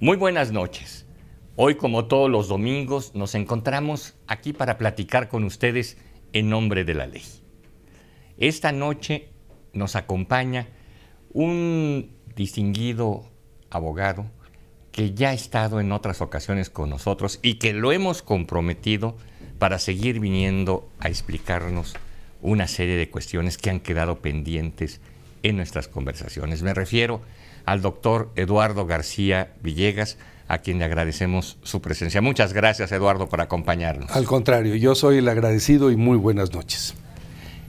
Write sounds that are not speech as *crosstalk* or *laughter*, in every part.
Muy buenas noches. Hoy, como todos los domingos, nos encontramos aquí para platicar con ustedes en nombre de la ley. Esta noche nos acompaña un distinguido abogado que ya ha estado en otras ocasiones con nosotros y que lo hemos comprometido para seguir viniendo a explicarnos una serie de cuestiones que han quedado pendientes en nuestras conversaciones. Me refiero al doctor Eduardo García Villegas, a quien le agradecemos su presencia. Muchas gracias, Eduardo, por acompañarnos. Al contrario, yo soy el agradecido y muy buenas noches.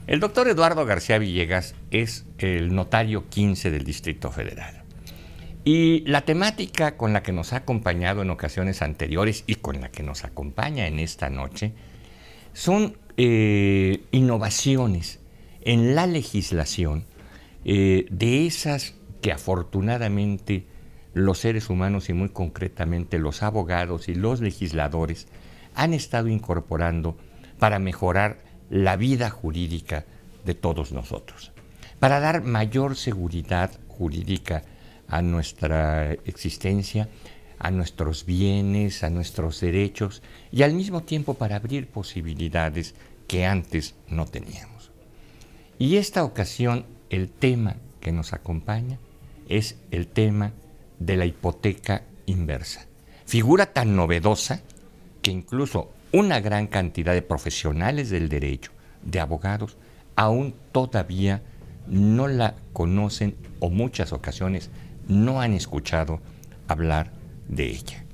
El doctor Eduardo García Villegas es el notario 15 del Distrito Federal. Y la temática con la que nos ha acompañado en ocasiones anteriores y con la que nos acompaña en esta noche son eh, innovaciones en la legislación eh, de esas que afortunadamente los seres humanos y muy concretamente los abogados y los legisladores han estado incorporando para mejorar la vida jurídica de todos nosotros, para dar mayor seguridad jurídica a nuestra existencia, a nuestros bienes, a nuestros derechos y al mismo tiempo para abrir posibilidades que antes no teníamos. Y esta ocasión el tema que nos acompaña es el tema de la hipoteca inversa. Figura tan novedosa que incluso una gran cantidad de profesionales del derecho, de abogados, aún todavía no la conocen o muchas ocasiones no han escuchado hablar de ella.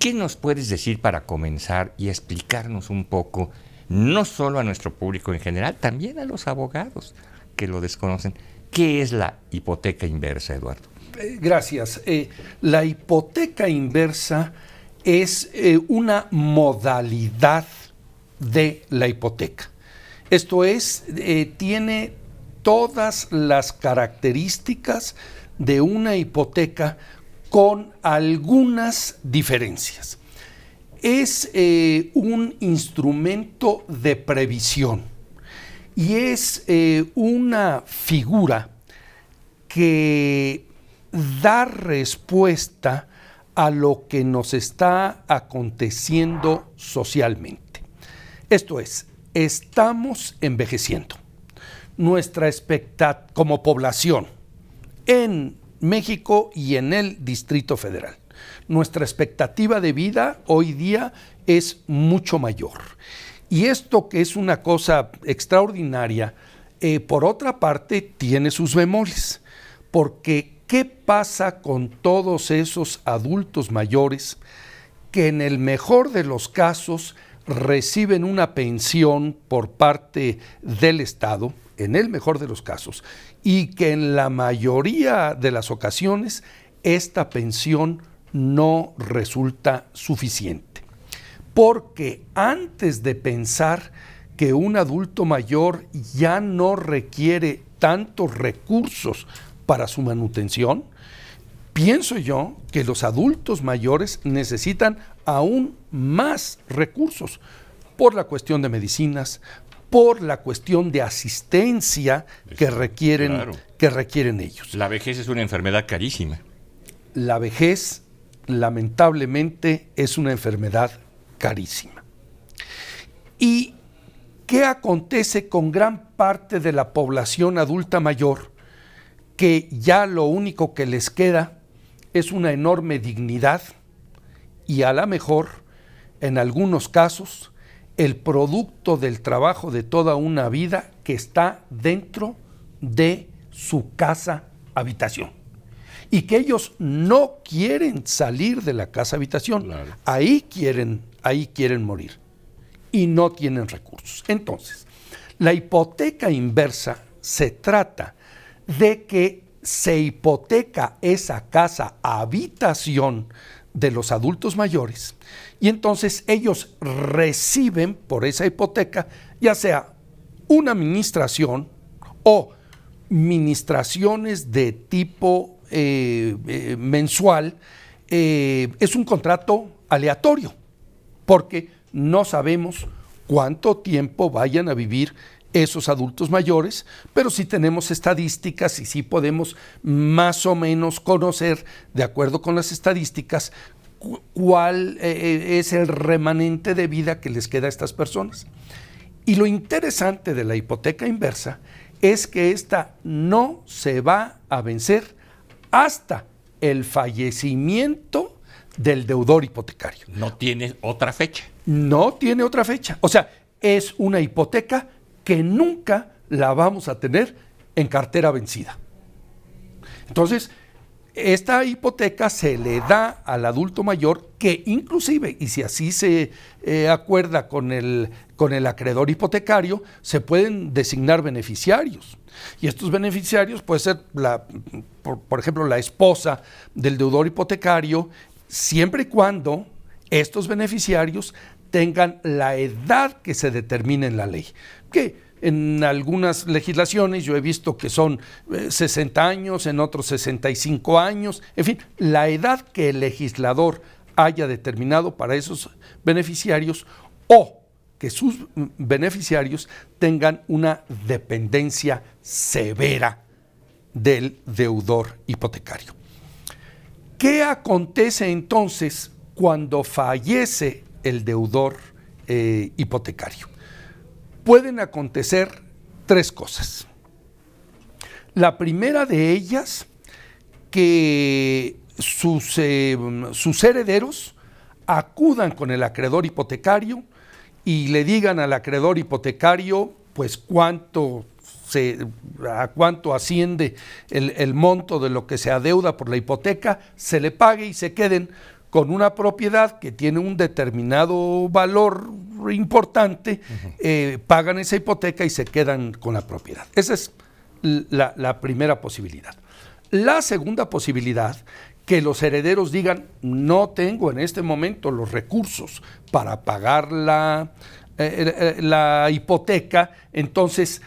¿Qué nos puedes decir para comenzar y explicarnos un poco, no solo a nuestro público en general, también a los abogados que lo desconocen? ¿Qué es la hipoteca inversa, Eduardo? Eh, gracias. Eh, la hipoteca inversa es eh, una modalidad de la hipoteca. Esto es, tiene todas las características de una hipoteca con algunas diferencias. Es un instrumento de previsión. Y es eh, una figura que da respuesta a lo que nos está aconteciendo socialmente. Esto es, estamos envejeciendo. Nuestra como población en México y en el Distrito Federal. Nuestra expectativa de vida hoy día es mucho mayor y esto que es una cosa extraordinaria, eh, por otra parte, tiene sus memorias. porque ¿qué pasa con todos esos adultos mayores que en el mejor de los casos reciben una pensión por parte del Estado, en el mejor de los casos, y que en la mayoría de las ocasiones esta pensión no resulta suficiente? porque antes de pensar que un adulto mayor ya no requiere tantos recursos para su manutención, pienso yo que los adultos mayores necesitan aún más recursos por la cuestión de medicinas, por la cuestión de asistencia que requieren, que requieren ellos. La vejez es una enfermedad carísima. La vejez, lamentablemente, es una enfermedad carísima. ¿Y qué acontece con gran parte de la población adulta mayor que ya lo único que les queda es una enorme dignidad y a lo mejor, en algunos casos, el producto del trabajo de toda una vida que está dentro de su casa habitación y que ellos no quieren salir de la casa habitación, ahí quieren ahí quieren morir y no tienen recursos. Entonces, la hipoteca inversa se trata de que se hipoteca esa casa habitación de los adultos mayores y entonces ellos reciben por esa hipoteca ya sea una administración o administraciones de tipo eh, eh, mensual, eh, es un contrato aleatorio porque no sabemos cuánto tiempo vayan a vivir esos adultos mayores, pero sí tenemos estadísticas y sí podemos más o menos conocer, de acuerdo con las estadísticas, cuál eh, eh, es el remanente de vida que les queda a estas personas. Y lo interesante de la hipoteca inversa es que esta no se va a vencer hasta el fallecimiento del deudor hipotecario. No tiene otra fecha. No tiene otra fecha. O sea, es una hipoteca que nunca la vamos a tener en cartera vencida. Entonces, esta hipoteca se le da al adulto mayor que inclusive, y si así se eh, acuerda con el, con el acreedor hipotecario, se pueden designar beneficiarios. Y estos beneficiarios puede ser, la, por, ejemplo, la esposa del deudor hipotecario, siempre y cuando estos beneficiarios tengan la edad que se determine en la ley. Que en algunas legislaciones yo he visto que son 60 eh, años, en otros 65 años, en fin, la edad que el legislador haya determinado para esos beneficiarios o que sus beneficiarios tengan una dependencia severa del deudor hipotecario. ¿Qué acontece entonces cuando fallece el deudor eh, hipotecario? Pueden acontecer tres cosas. La primera de ellas, que sus, eh, sus herederos acudan con el acreedor hipotecario y le digan al acreedor hipotecario, pues cuánto a cuánto asciende el, monto de lo que se adeuda por la hipoteca, se le pague y se queden con una propiedad que tiene un determinado valor importante, eh, pagan esa hipoteca y se quedan con la propiedad. Esa es la, primera posibilidad. La segunda posibilidad, que los herederos digan, no tengo en este momento los recursos para pagar la eh, eh, hipoteca, entonces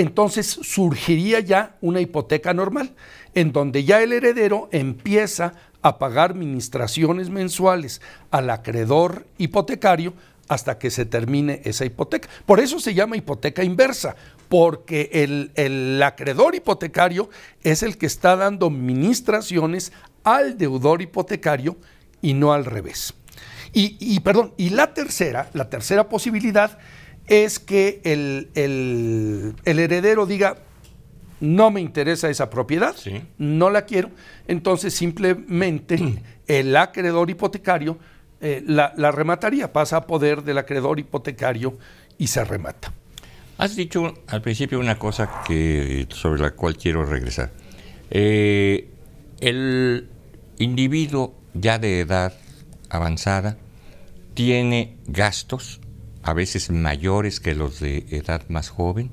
entonces surgiría ya una hipoteca normal, en donde ya el heredero empieza a pagar ministraciones mensuales al acreedor hipotecario hasta que se termine esa hipoteca. Por eso se llama hipoteca inversa, porque el, acreedor hipotecario es el que está dando ministraciones al deudor hipotecario y no al revés. Y, perdón, y la tercera, la tercera posibilidad es que el, heredero diga, no me interesa esa propiedad, no la quiero, entonces simplemente el acreedor hipotecario eh, la, remataría, pasa a poder del acreedor hipotecario y se remata. Has dicho al principio una cosa que, sobre la cual quiero regresar. Eh, el individuo ya de edad avanzada tiene gastos a veces mayores que los de edad más joven,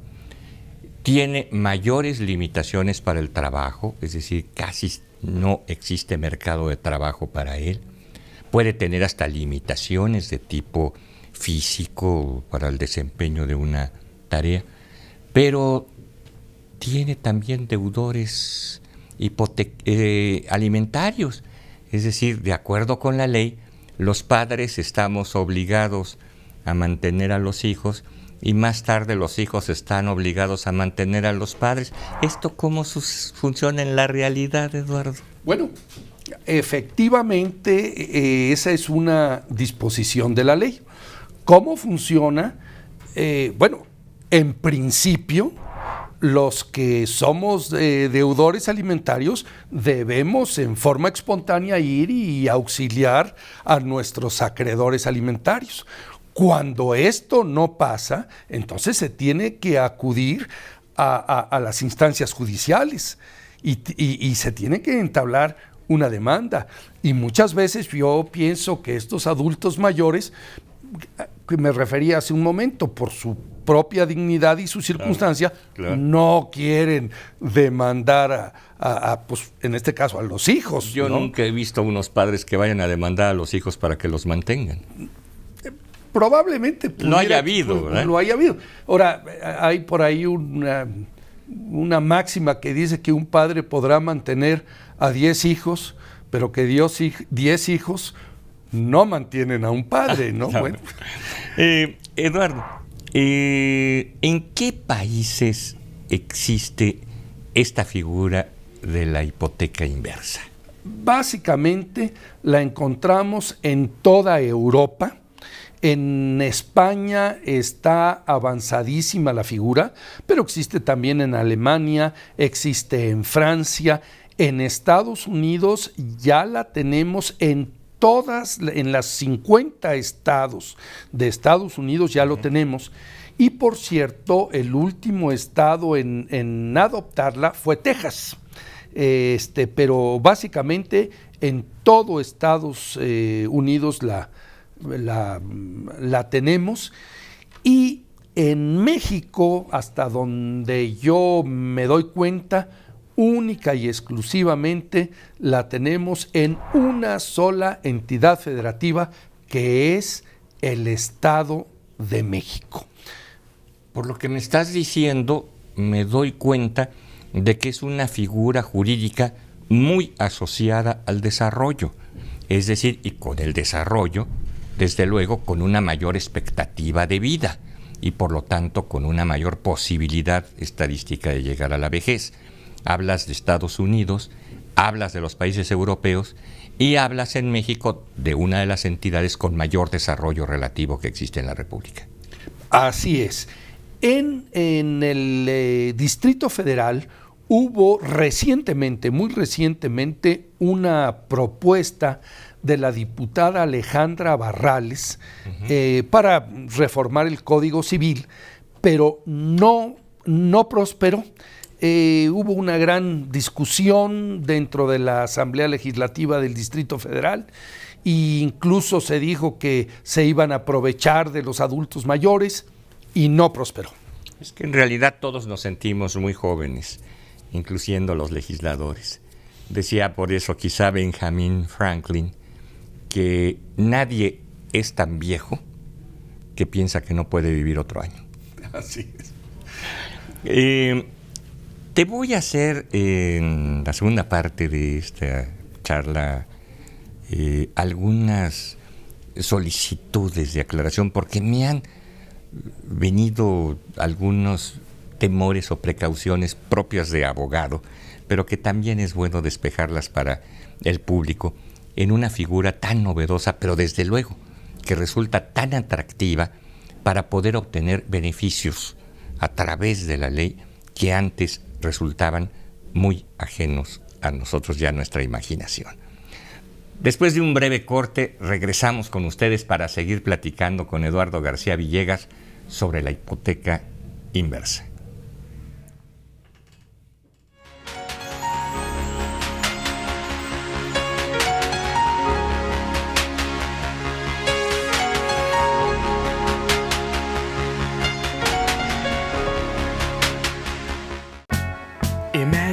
tiene mayores limitaciones para el trabajo, es decir, casi no existe mercado de trabajo para él, puede tener hasta limitaciones de tipo físico para el desempeño de una tarea, pero tiene también deudores eh, alimentarios, es decir, de acuerdo con la ley, los padres estamos obligados a mantener a los hijos y más tarde los hijos están obligados a mantener a los padres. ¿Esto cómo funciona en la realidad, Eduardo? Bueno, efectivamente e, e, esa es una disposición de la ley. ¿Cómo funciona? Eh, bueno, en principio los que somos eh, deudores alimentarios debemos en forma espontánea ir y auxiliar a nuestros acreedores alimentarios. Cuando esto no pasa, entonces se tiene que acudir a, las instancias judiciales y, se tiene que entablar una demanda. Y muchas veces yo pienso que estos adultos mayores que me refería hace un momento, por su propia dignidad y su circunstancia, no quieren demandar a, pues, en este caso, a los hijos. Yo nunca he visto unos padres que vayan a demandar a los hijos para que los mantengan probablemente no haya habido. No haya habido. Ahora, hay por ahí una, máxima que dice que un padre podrá mantener a 10 hijos, pero que Dios 10 hijos no mantienen a un padre, *laughs* ¿no? Bueno. *laughs* Eh, Eduardo, eh, ¿en qué países existe esta figura de la hipoteca inversa? Básicamente la encontramos en toda Europa, en España está avanzadísima la figura, pero existe también en Alemania, existe en Francia, en Estados Unidos ya la tenemos en todas, en las 50 estados de Estados Unidos ya lo tenemos. Y por cierto, el último estado en, adoptarla fue Texas. Este, pero básicamente en todo Estados eh, Unidos la, la, tenemos. Y en México, hasta donde yo me doy cuenta, única y exclusivamente la tenemos en una sola entidad federativa, que es el Estado de México. Por lo que me estás diciendo, me doy cuenta de que es una figura jurídica muy asociada al desarrollo. Es decir, y con el desarrollo desde luego con una mayor expectativa de vida y por lo tanto con una mayor posibilidad estadística de llegar a la vejez. Hablas de Estados Unidos, hablas de los países europeos y hablas en México de una de las entidades con mayor desarrollo relativo que existe en la República. Así es. En, el eh, Distrito Federal hubo recientemente, muy recientemente, una propuesta de la diputada Alejandra Barrales eh, para reformar el Código Civil, pero no, no prosperó. Eh, hubo una gran discusión dentro de la Asamblea Legislativa del Distrito Federal e incluso se dijo que se iban a aprovechar de los adultos mayores y no prosperó. Es que en realidad todos nos sentimos muy jóvenes, incluyendo los legisladores. Decía por eso quizá Benjamin Franklin que nadie es tan viejo que piensa que no puede vivir otro año. *laughs* Así es. Eh, te voy a hacer eh, en la segunda parte de esta charla eh, algunas solicitudes de aclaración porque me han venido algunos temores o precauciones propias de abogado, pero que también es bueno despejarlas para el público en una figura tan novedosa, pero desde luego que resulta tan atractiva para poder obtener beneficios a través de la ley que antes resultaban muy ajenos a nosotros y a nuestra imaginación. Después de un breve corte, regresamos con ustedes para seguir platicando con Eduardo García Villegas sobre la hipoteca inversa.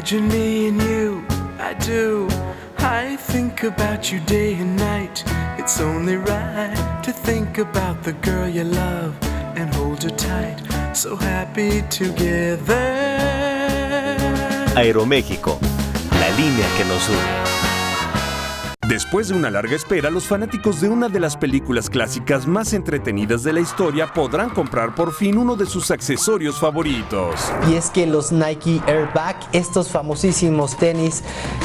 Imagine me and you, I do. I think about you day and night. It's only right to think about the girl you love and hold her tight. So happy together. Aeroméxico, la línea que nos une. Después de una larga espera, los fanáticos de una de las películas clásicas más entretenidas de la historia podrán comprar por fin uno de sus accesorios favoritos. Y es que los Nike Airbag, estos famosísimos tenis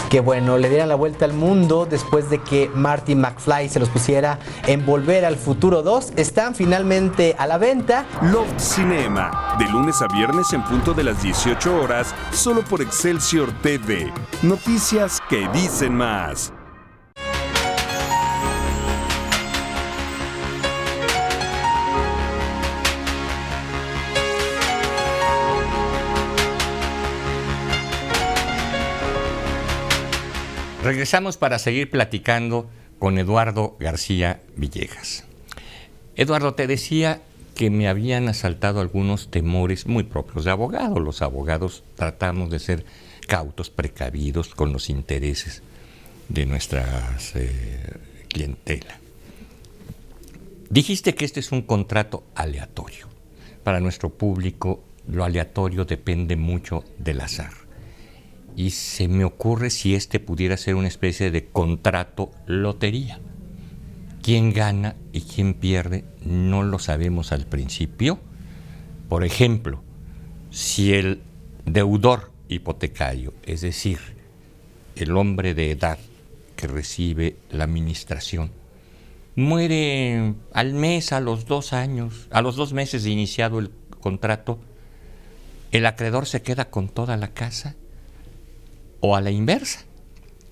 que bueno, le dieran la vuelta al mundo después de que Marty McFly se los pusiera en Volver al Futuro 2, están finalmente a la venta. Loft Cinema, de lunes a viernes en punto de las 18 horas, solo por Excelsior TV. Noticias que dicen más. Regresamos para seguir platicando con Eduardo García Villegas. Eduardo, te decía que me habían asaltado algunos temores muy propios de abogado. Los abogados tratamos de ser cautos, precavidos con los intereses de nuestra eh, clientela. Dijiste que este es un contrato aleatorio. Para nuestro público, lo aleatorio depende mucho del azar y se me ocurre si este pudiera ser una especie de contrato lotería. ¿Quién gana y quién pierde? No lo sabemos al principio. Por ejemplo, si el deudor hipotecario, es decir, el hombre de edad que recibe la administración, muere al mes, a los dos años, a los dos meses de iniciado el contrato, el acreedor se queda con toda la casa o a la inversa,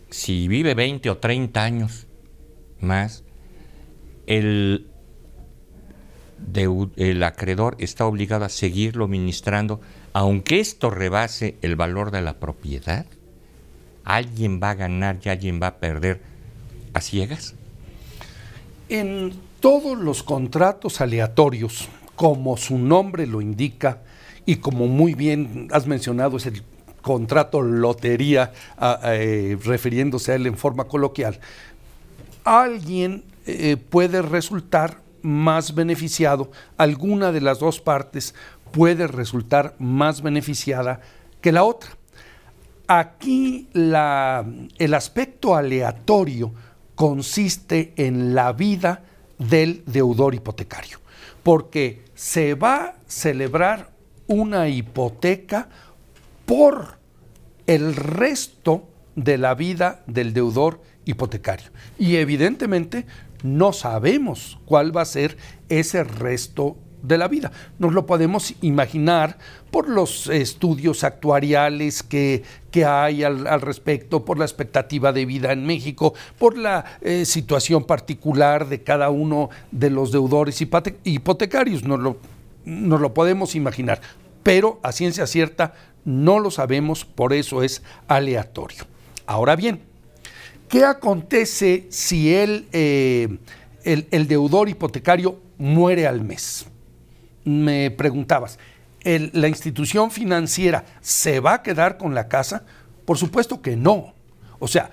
si vive 20 o 30 años más, el, acreedor está obligado a seguirlo ministrando, aunque esto rebase el valor de la propiedad, alguien va a ganar y alguien va a perder a ciegas. En todos los contratos aleatorios, como su nombre lo indica y como muy bien has mencionado, es el contrato lotería, eh, refiriéndose a él en forma coloquial, alguien eh, puede resultar más beneficiado, alguna de las dos partes puede resultar más beneficiada que la otra. Aquí la, el aspecto aleatorio consiste en la vida del deudor hipotecario, porque se va a celebrar una hipoteca por el resto de la vida del deudor hipotecario. Y evidentemente no sabemos cuál va a ser ese resto de la vida. Nos lo podemos imaginar por los estudios actuariales que, que hay al, respecto, por la expectativa de vida en México, por la eh, situación particular de cada uno de los deudores hipotecarios. Nos lo, nos lo podemos imaginar pero a ciencia cierta no lo sabemos, por eso es aleatorio. Ahora bien, ¿qué acontece si eh, el, el, deudor hipotecario muere al mes? Me preguntabas, ¿la institución financiera se va a quedar con la casa? Por supuesto que no. O sea,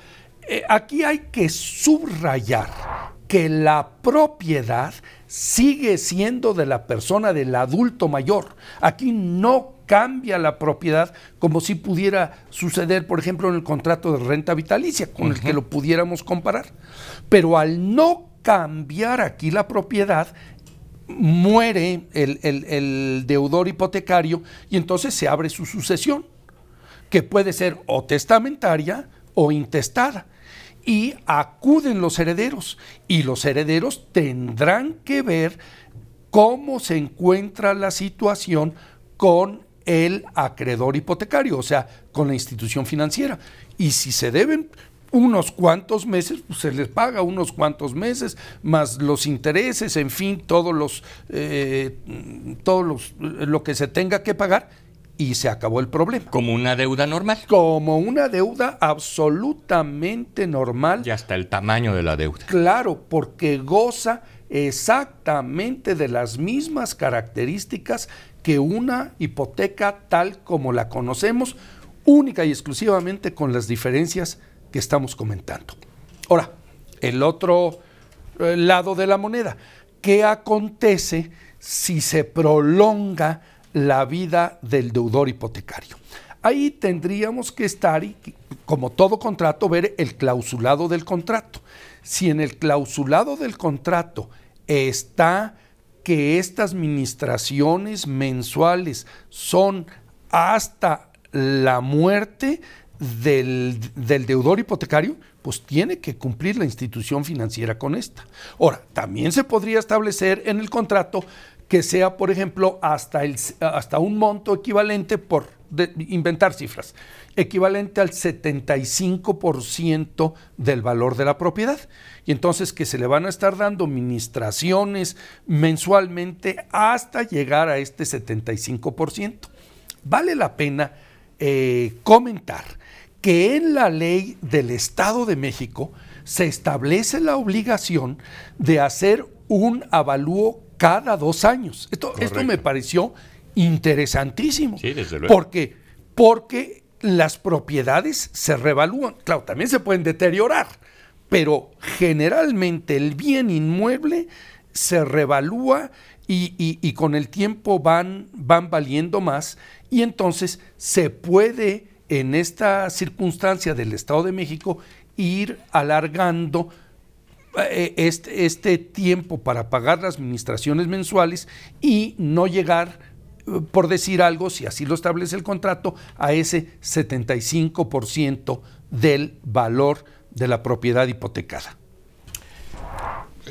eh, aquí hay que subrayar que la propiedad sigue siendo de la persona del adulto mayor. Aquí no cambia la propiedad como si pudiera suceder, por ejemplo, en el contrato de renta vitalicia, con el que lo pudiéramos comparar. Pero al no cambiar aquí la propiedad, muere el deudor hipotecario y entonces se abre su sucesión, que puede ser o testamentaria o intestada y acuden los herederos y los herederos tendrán que ver cómo se encuentra la situación con el acreedor hipotecario, o sea, con la institución financiera. Y si se deben unos cuantos meses, pues se les paga unos cuantos meses, más los intereses, en fin, todos los, eh, todos lo que se tenga que pagar, y se acabó el problema. Como una deuda normal. Como una deuda absolutamente normal. Y hasta el tamaño de la deuda. Claro, porque goza exactamente de las mismas características que una hipoteca tal como la conocemos, única y exclusivamente con las diferencias que estamos comentando. Ahora, el otro eh, lado de la moneda, ¿qué acontece si se prolonga? la vida del deudor hipotecario. Ahí tendríamos que estar, como todo contrato, ver el clausulado del contrato. Si en el clausulado del contrato está que estas administraciones mensuales son hasta la muerte del, del, deudor hipotecario, pues tiene que cumplir la institución financiera con esta. Ahora, también se podría establecer en el contrato que sea, por ejemplo, hasta, el, hasta un monto equivalente, por inventar cifras, equivalente al 75% del valor de la propiedad. Y entonces que se le van a estar dando ministraciones mensualmente hasta llegar a este 75%. Vale la pena eh, comentar que en la ley del Estado de México se establece la obligación de hacer un avalúo cada dos años. Esto, me pareció interesantísimo. Sí, desde luego. Porque, porque las propiedades se revalúan. Claro, también se pueden deteriorar, pero generalmente el bien inmueble se revalúa y, y, con el tiempo van, van valiendo más y entonces se puede en esta circunstancia del Estado de México ir alargando eh, este, este, tiempo para pagar las administraciones mensuales y no llegar eh, por decir algo, si así lo establece el contrato, a ese 75% del valor de la propiedad hipotecada.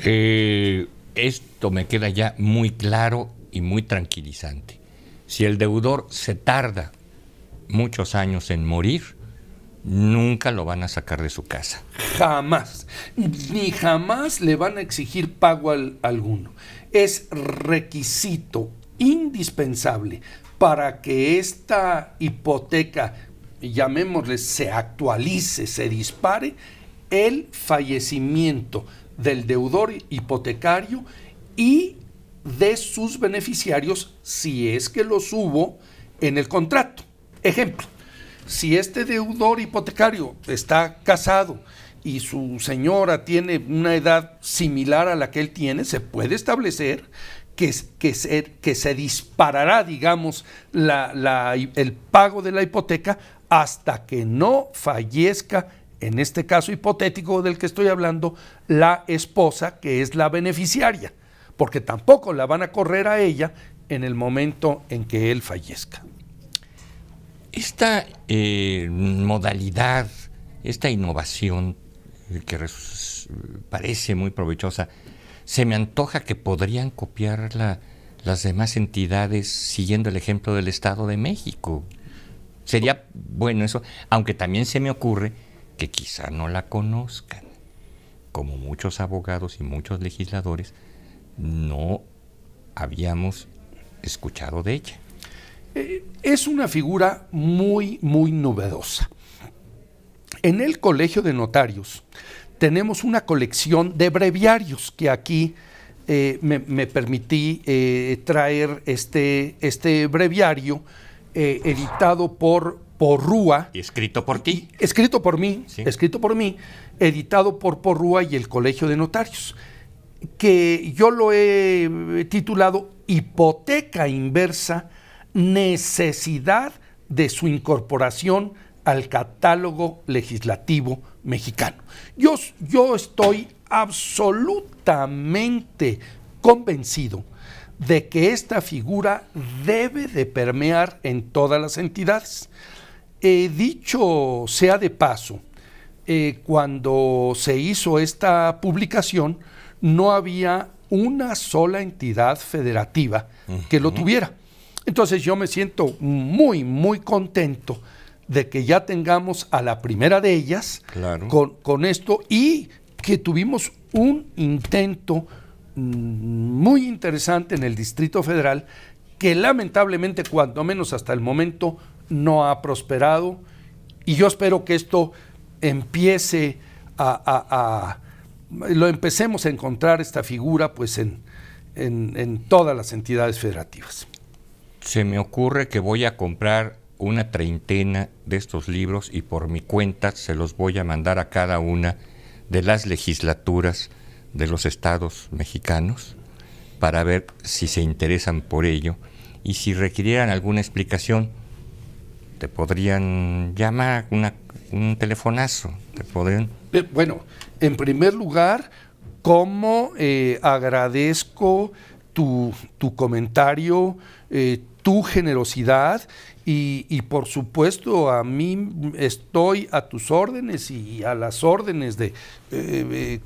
Eh, esto me queda ya muy claro y muy tranquilizante. Si el deudor se tarda muchos años en morir, nunca lo van a sacar de su casa. Jamás. Ni jamás le van a exigir pago alguno. Es requisito indispensable para que esta hipoteca, llamémosle, se actualice, se dispare, el fallecimiento del deudor hipotecario y de sus beneficiarios si es que los hubo en el contrato. Ejemplo, si este deudor hipotecario está casado y su señora tiene una edad similar a la que él tiene, se puede establecer que, que, se, eh, que se, disparará, digamos, el pago de la hipoteca hasta que no fallezca, en este caso hipotético del que estoy hablando, la esposa que es la beneficiaria, porque tampoco la van a correr a ella en el momento en que él fallezca. Esta eh, modalidad, esta innovación eh, que parece muy provechosa, se me antoja que podrían copiarla las demás entidades siguiendo el ejemplo del Estado de México. Sería bueno eso, aunque también se me ocurre que quizá no la conozcan, como muchos abogados y muchos legisladores no habíamos escuchado de ella. Eh, es una figura muy, muy novedosa. En el Colegio de Notarios tenemos una colección de breviarios que aquí eh, me, permití eh, traer este, este breviario editado por, Porrúa. ¿Y escrito por ti. Escrito por mí, escrito por mí, editado por Porrúa y el Colegio de Notarios, que yo lo he titulado Hipoteca Inversa necesidad de su incorporación al catálogo legislativo mexicano. Yo, yo estoy absolutamente convencido de que esta figura debe de permear en todas las entidades. He eh, dicho sea de paso, eh, cuando se hizo esta publicación, no había una sola entidad federativa que lo tuviera. Entonces yo me siento muy, muy contento de que ya tengamos a la primera de ellas con, esto y que tuvimos un intento mm, muy interesante en el Distrito Federal que lamentablemente, cuando menos hasta el momento, no ha prosperado y yo espero que esto empiece a, lo empecemos a encontrar esta figura pues en todas las entidades federativas se me ocurre que voy a comprar una treintena de estos libros y por mi cuenta se los voy a mandar a cada una de las legislaturas de los estados mexicanos para ver si se interesan por ello y si requirieran alguna explicación te podrían llamar un telefonazo te eh, bueno en primer lugar cómo eh, agradezco tu, tu comentario eh, tu generosidad y, por supuesto a mí estoy a tus órdenes y a las órdenes de eh, eh,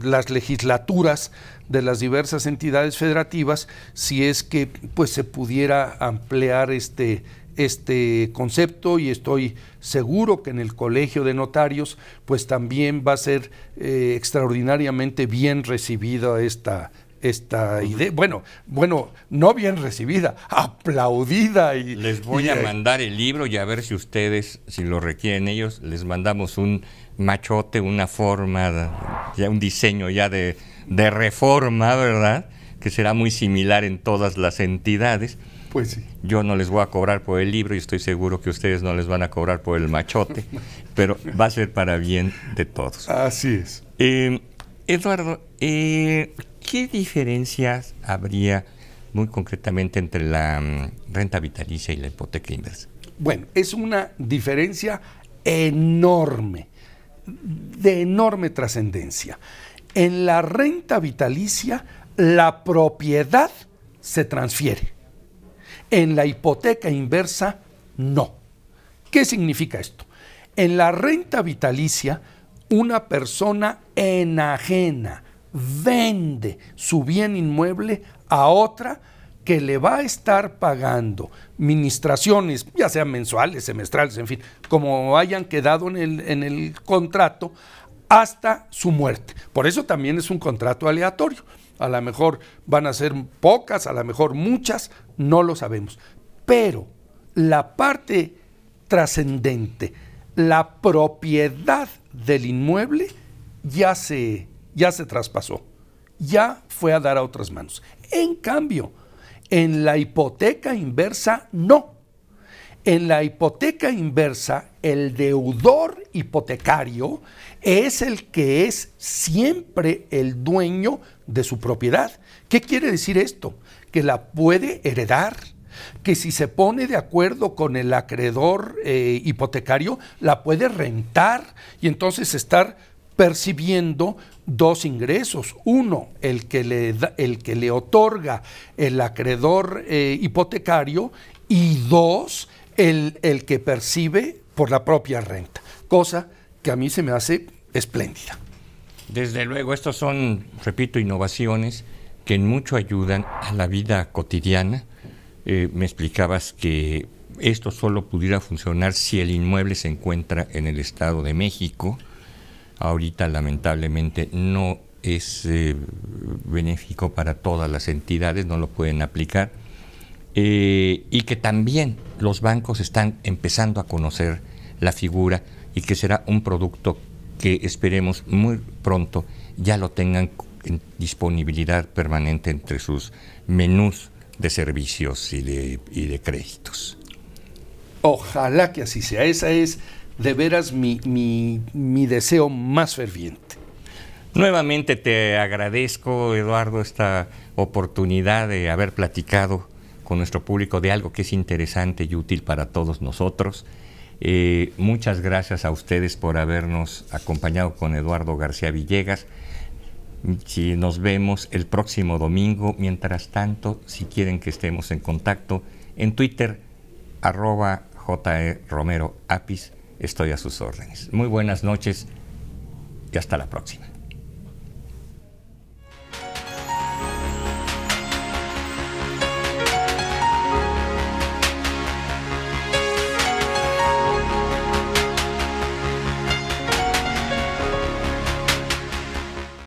las legislaturas de las diversas entidades federativas si es que pues se pudiera ampliar este este concepto y estoy seguro que en el colegio de notarios pues también va a ser eh, extraordinariamente bien recibida esta, esta idea, bueno, bueno, no bien recibida, aplaudida y les voy a mandar el libro y a ver si ustedes, si lo requieren ellos, les mandamos un machote, una forma, ya un diseño ya de, reforma, ¿verdad? Que será muy similar en todas las entidades. Pues sí. Yo no les voy a cobrar por el libro y estoy seguro que ustedes no les van a cobrar por el machote, *laughs* pero va a ser para bien de todos. Así es. Eh, Eduardo, eh, ¿Qué diferencias habría muy concretamente entre la mm, renta vitalicia y la hipoteca inversa? Bueno, es una diferencia enorme, de enorme trascendencia. En la renta vitalicia, la propiedad se transfiere. En la hipoteca inversa, no. ¿Qué significa esto? En la renta vitalicia, una persona enajena vende su bien inmueble a otra que le va a estar pagando ministraciones, ya sean mensuales, semestrales, en fin, como hayan quedado en el, en el contrato, hasta su muerte. Por eso también es un contrato aleatorio. A lo mejor van a ser pocas, a lo mejor muchas, no lo sabemos. Pero la parte trascendente, la propiedad del inmueble, ya se ya se traspasó, ya fue a dar a otras manos. En cambio, en la hipoteca inversa no. En la hipoteca inversa, el deudor hipotecario es el que es siempre el dueño de su propiedad. ¿Qué quiere decir esto? Que la puede heredar, que si se pone de acuerdo con el acreedor eh, hipotecario, la puede rentar y entonces estar percibiendo dos ingresos. Uno, el que le, el que le otorga el acreedor eh, hipotecario y dos, el, el que percibe por la propia renta, cosa que a mí se me hace espléndida. Desde luego, estos son, repito, innovaciones que en mucho ayudan a la vida cotidiana. Eh, me explicabas que esto solo pudiera funcionar si el inmueble se encuentra en el Estado de México ahorita lamentablemente no es eh, benéfico para todas las entidades, no lo pueden aplicar, eh, y que también los bancos están empezando a conocer la figura y que será un producto que esperemos muy pronto ya lo tengan en disponibilidad permanente entre sus menús de servicios y de, y de créditos. Ojalá que así sea. Esa es de veras mi, deseo más ferviente. Nuevamente te agradezco, Eduardo, esta oportunidad de haber platicado con nuestro público de algo que es interesante y útil para todos nosotros. Eh, muchas gracias a ustedes por habernos acompañado con Eduardo García Villegas. Si nos vemos el próximo domingo, mientras tanto, si quieren que estemos en contacto, en Twitter, arroba e estoy a sus órdenes. Muy buenas noches y hasta la próxima.